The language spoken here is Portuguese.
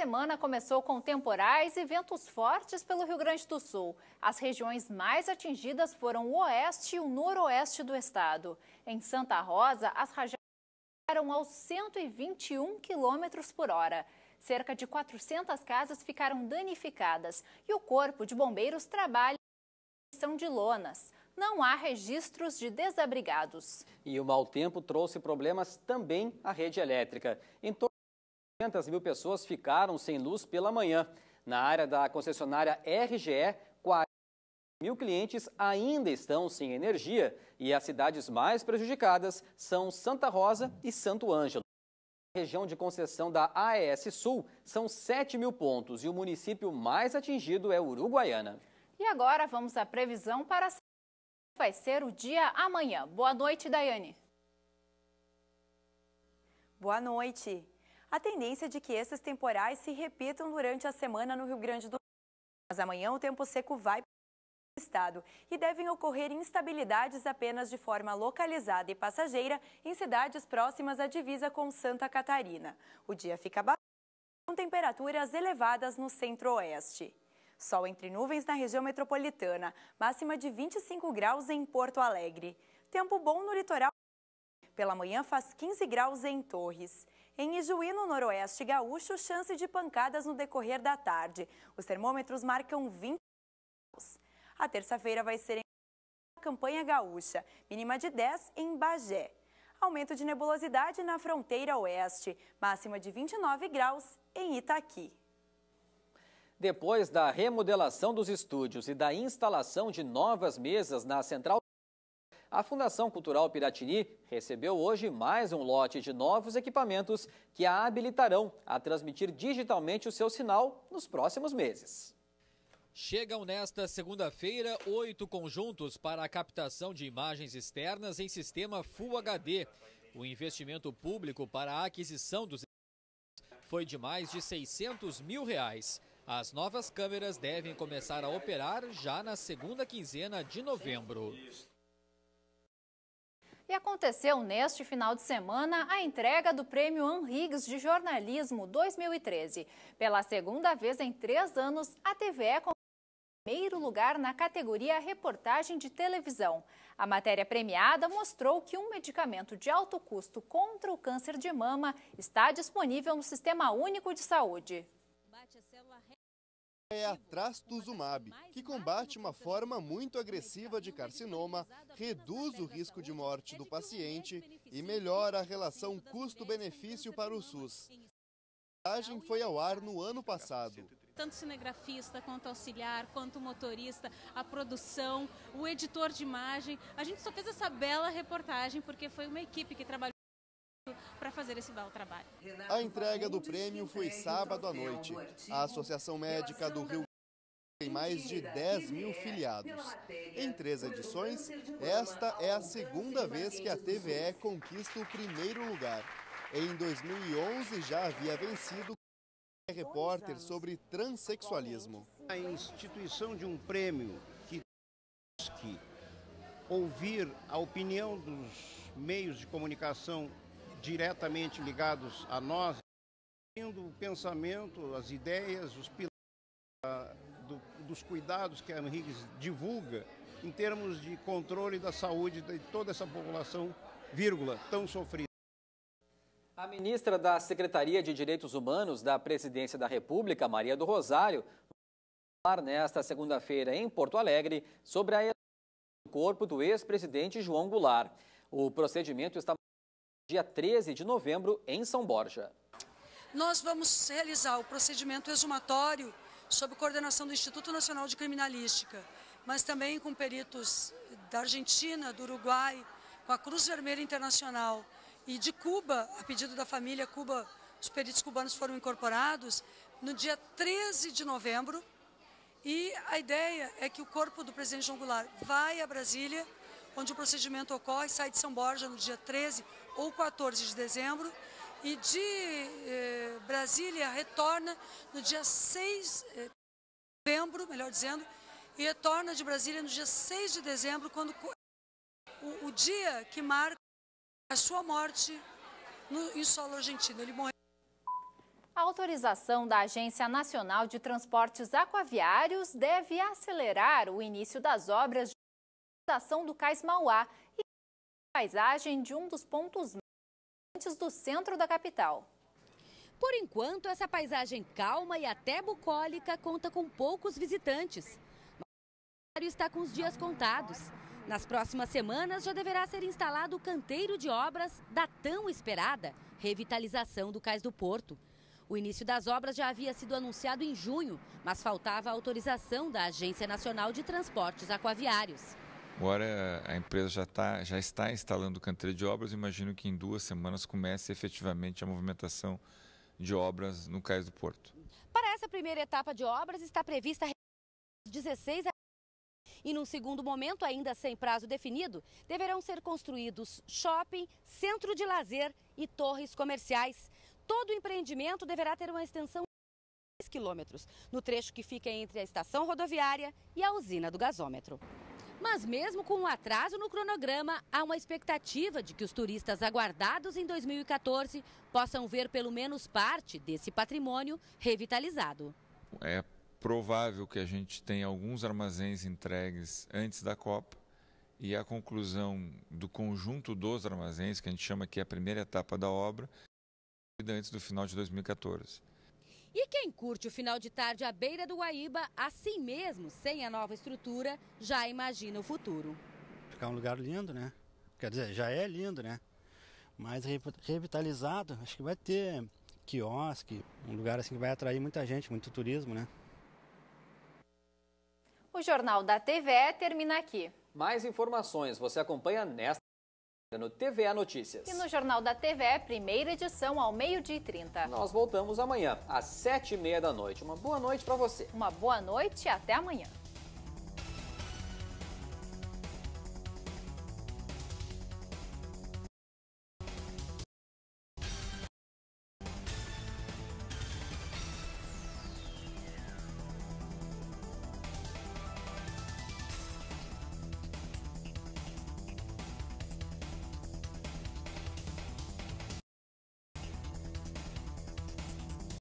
semana começou com temporais e ventos fortes pelo Rio Grande do Sul. As regiões mais atingidas foram o oeste e o noroeste do estado. Em Santa Rosa, as rajadas chegaram aos 121 km por hora. Cerca de 400 casas ficaram danificadas e o Corpo de Bombeiros trabalha em de lonas não há registros de desabrigados. E o mau tempo trouxe problemas também à rede elétrica. Em 200 mil pessoas ficaram sem luz pela manhã. Na área da concessionária RGE, 40 mil clientes ainda estão sem energia e as cidades mais prejudicadas são Santa Rosa e Santo Ângelo. Na região de concessão da AES Sul, são 7 mil pontos e o município mais atingido é Uruguaiana. E agora vamos à previsão para vai ser o dia amanhã. Boa noite, Daiane. Boa noite. A tendência é de que esses temporais se repitam durante a semana no Rio Grande do Sul. Mas amanhã o tempo seco vai para o estado e devem ocorrer instabilidades apenas de forma localizada e passageira em cidades próximas à divisa com Santa Catarina. O dia fica baixo com temperaturas elevadas no centro-oeste. Sol entre nuvens na região metropolitana, máxima de 25 graus em Porto Alegre. Tempo bom no litoral. Pela manhã faz 15 graus em Torres. Em Ijuí, no noroeste gaúcho, chance de pancadas no decorrer da tarde. Os termômetros marcam 20 graus. A terça-feira vai ser em campanha gaúcha, mínima de 10 em Bagé. Aumento de nebulosidade na fronteira oeste, máxima de 29 graus em Itaqui. Depois da remodelação dos estúdios e da instalação de novas mesas na central a Fundação Cultural Piratini recebeu hoje mais um lote de novos equipamentos que a habilitarão a transmitir digitalmente o seu sinal nos próximos meses. Chegam nesta segunda-feira oito conjuntos para a captação de imagens externas em sistema Full HD. O investimento público para a aquisição dos equipamentos foi de mais de 600 mil reais. As novas câmeras devem começar a operar já na segunda quinzena de novembro. E aconteceu neste final de semana a entrega do Prêmio Anrigues de Jornalismo 2013. Pela segunda vez em três anos, a TVE é primeiro lugar na categoria Reportagem de Televisão. A matéria premiada mostrou que um medicamento de alto custo contra o câncer de mama está disponível no Sistema Único de Saúde é a trastuzumab, que combate uma forma muito agressiva de carcinoma, reduz o risco de morte do paciente e melhora a relação custo-benefício para o SUS. A viagem foi ao ar no ano passado. Tanto cinegrafista, quanto auxiliar, quanto motorista, a produção, o editor de imagem. A gente só fez essa bela reportagem porque foi uma equipe que trabalhou para fazer esse belo trabalho. A entrega do prêmio foi sábado à noite. A Associação Médica do Rio tem mais de 10 mil filiados. Em três edições, esta é a segunda vez que a TVE conquista o primeiro lugar. Em 2011, já havia vencido o repórter sobre transexualismo. A instituição de um prêmio que ouvir a opinião dos meios de comunicação diretamente ligados a nós, tendo o pensamento, as ideias, os pilares ah, do, dos cuidados que a Henrique divulga em termos de controle da saúde de toda essa população, vírgula, tão sofrida. A ministra da Secretaria de Direitos Humanos da Presidência da República, Maria do Rosário, vai falar nesta segunda-feira em Porto Alegre sobre a do corpo do ex-presidente João Goulart. O procedimento está dia 13 de novembro, em São Borja. Nós vamos realizar o procedimento exumatório sob coordenação do Instituto Nacional de Criminalística, mas também com peritos da Argentina, do Uruguai, com a Cruz Vermelha Internacional e de Cuba, a pedido da família Cuba, os peritos cubanos foram incorporados no dia 13 de novembro. E a ideia é que o corpo do presidente João Goulart vai a Brasília onde o procedimento ocorre, sai de São Borja no dia 13 ou 14 de dezembro e de eh, Brasília retorna no dia 6 eh, de novembro, melhor dizendo, e retorna de Brasília no dia 6 de dezembro, quando o, o dia que marca a sua morte no, em solo argentino. Ele morreu. A autorização da Agência Nacional de Transportes Aquaviários deve acelerar o início das obras de estação do Cais Mauá e paisagem de um dos pontos mais antes do centro da capital. Por enquanto, essa paisagem calma e até bucólica conta com poucos visitantes. Mas o está com os dias contados. Nas próximas semanas já deverá ser instalado o canteiro de obras da tão esperada revitalização do Cais do Porto. O início das obras já havia sido anunciado em junho, mas faltava a autorização da Agência Nacional de Transportes Aquaviários. Agora a empresa já, tá, já está instalando o canteiro de obras, imagino que em duas semanas comece efetivamente a movimentação de obras no Cais do Porto. Para essa primeira etapa de obras está prevista 16 e num segundo momento, ainda sem prazo definido, deverão ser construídos shopping, centro de lazer e torres comerciais. Todo empreendimento deverá ter uma extensão de 10 quilômetros, no trecho que fica entre a estação rodoviária e a usina do gasômetro. Mas mesmo com o um atraso no cronograma, há uma expectativa de que os turistas aguardados em 2014 possam ver pelo menos parte desse patrimônio revitalizado. É provável que a gente tenha alguns armazéns entregues antes da Copa e a conclusão do conjunto dos armazéns, que a gente chama aqui é a primeira etapa da obra, antes do final de 2014. E quem curte o final de tarde à beira do Guaíba, assim mesmo, sem a nova estrutura, já imagina o futuro. Ficar um lugar lindo, né? Quer dizer, já é lindo, né? Mas revitalizado, acho que vai ter quiosque, um lugar assim que vai atrair muita gente, muito turismo, né? O Jornal da TVE termina aqui. Mais informações você acompanha nesta no TVA Notícias. E no Jornal da TV primeira edição, ao meio-dia e trinta. Nós voltamos amanhã, às sete e meia da noite. Uma boa noite para você. Uma boa noite e até amanhã.